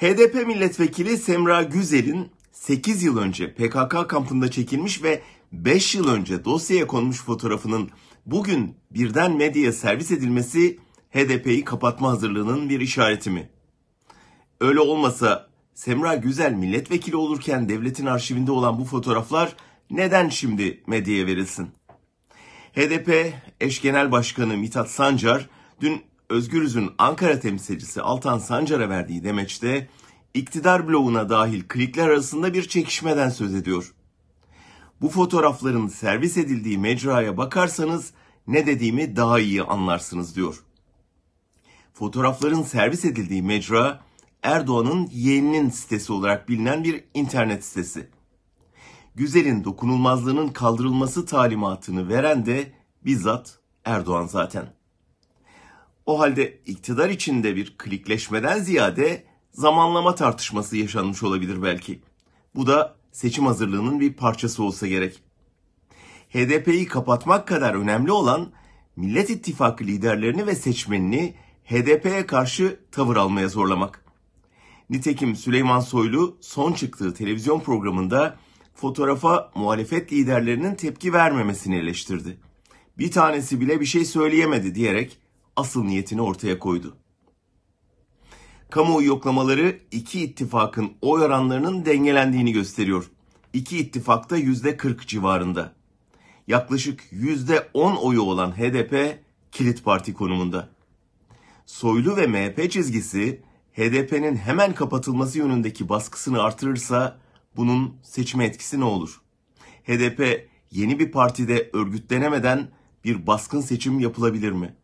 HDP milletvekili Semra Güzel'in 8 yıl önce PKK kampında çekilmiş ve 5 yıl önce dosyaya konmuş fotoğrafının bugün birden medyaya servis edilmesi HDP'yi kapatma hazırlığının bir işareti mi? Öyle olmasa Semra Güzel milletvekili olurken devletin arşivinde olan bu fotoğraflar neden şimdi medyaya verilsin? HDP eş genel başkanı Mithat Sancar dün Özgürüz'ün Ankara temsilcisi Altan Sancar'a verdiği demeçte iktidar bloğuna dahil klikler arasında bir çekişmeden söz ediyor. Bu fotoğrafların servis edildiği mecraya bakarsanız ne dediğimi daha iyi anlarsınız diyor. Fotoğrafların servis edildiği mecra Erdoğan'ın yeğeninin sitesi olarak bilinen bir internet sitesi. Güzel'in dokunulmazlığının kaldırılması talimatını veren de bizzat Erdoğan zaten. O halde iktidar içinde bir klikleşmeden ziyade zamanlama tartışması yaşanmış olabilir belki. Bu da seçim hazırlığının bir parçası olsa gerek. HDP'yi kapatmak kadar önemli olan Millet İttifakı liderlerini ve seçmenini HDP'ye karşı tavır almaya zorlamak. Nitekim Süleyman Soylu son çıktığı televizyon programında fotoğrafa muhalefet liderlerinin tepki vermemesini eleştirdi. Bir tanesi bile bir şey söyleyemedi diyerek asıl niyetini ortaya koydu. Kamuoyu yoklamaları iki ittifakın oy oranlarının dengelendiğini gösteriyor. İki ittifakta yüzde 40 civarında. Yaklaşık yüzde 10 oyu olan HDP kilit parti konumunda. Soylu ve MHP çizgisi HDP'nin hemen kapatılması yönündeki baskısını artırırsa bunun seçme etkisi ne olur? HDP yeni bir partide örgütlenemeden bir baskın seçim yapılabilir mi?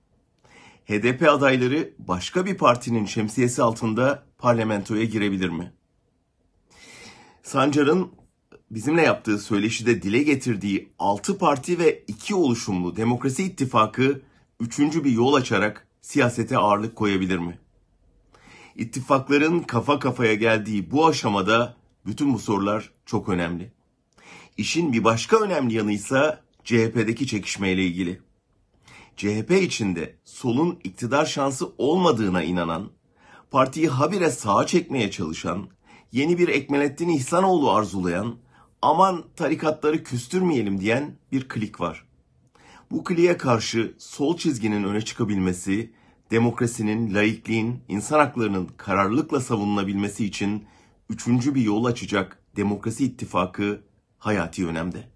HDP adayları başka bir partinin şemsiyesi altında parlamentoya girebilir mi? Sancar'ın bizimle yaptığı söyleşide dile getirdiği 6 parti ve 2 oluşumlu Demokrasi ittifakı üçüncü bir yol açarak siyasete ağırlık koyabilir mi? İttifakların kafa kafaya geldiği bu aşamada bütün bu sorular çok önemli. İşin bir başka önemli yanıysa CHP'deki çekişmeyle ilgili. CHP içinde solun iktidar şansı olmadığına inanan, partiyi habire sağa çekmeye çalışan, yeni bir Ekmelettin İhsanoğlu arzulayan, aman tarikatları küstürmeyelim diyen bir klik var. Bu kliğe karşı sol çizginin öne çıkabilmesi, demokrasinin, laikliğin, insan haklarının kararlılıkla savunulabilmesi için üçüncü bir yol açacak Demokrasi ittifakı hayati önemde.